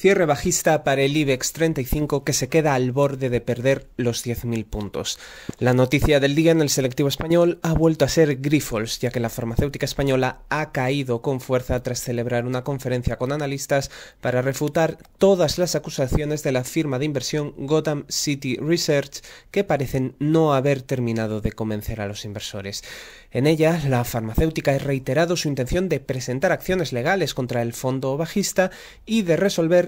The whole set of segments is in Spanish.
Cierre bajista para el IBEX 35 que se queda al borde de perder los 10.000 puntos. La noticia del día en el selectivo español ha vuelto a ser Grifols, ya que la farmacéutica española ha caído con fuerza tras celebrar una conferencia con analistas para refutar todas las acusaciones de la firma de inversión Gotham City Research que parecen no haber terminado de convencer a los inversores. En ella, la farmacéutica ha reiterado su intención de presentar acciones legales contra el fondo bajista y de resolver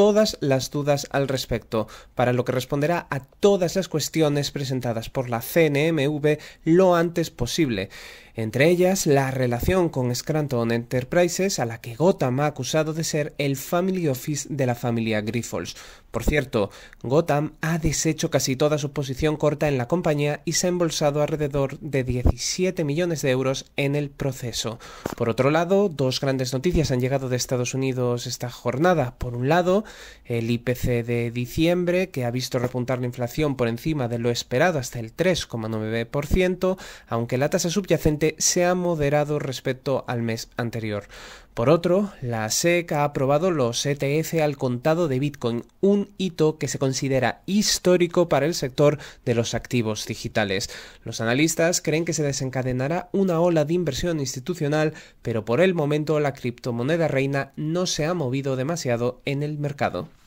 todas las dudas al respecto, para lo que responderá a todas las cuestiones presentadas por la CNMV lo antes posible, entre ellas la relación con Scranton Enterprises a la que Gotham ha acusado de ser el family office de la familia Grifols. Por cierto, Gotham ha deshecho casi toda su posición corta en la compañía y se ha embolsado alrededor de 17 millones de euros en el proceso. Por otro lado, dos grandes noticias han llegado de Estados Unidos esta jornada. Por un lado, el IPC de diciembre, que ha visto repuntar la inflación por encima de lo esperado hasta el 3,9%, aunque la tasa subyacente se ha moderado respecto al mes anterior. Por otro, la SEC ha aprobado los ETF al contado de Bitcoin, un hito que se considera histórico para el sector de los activos digitales. Los analistas creen que se desencadenará una ola de inversión institucional, pero por el momento la criptomoneda reina no se ha movido demasiado en el mercado mercado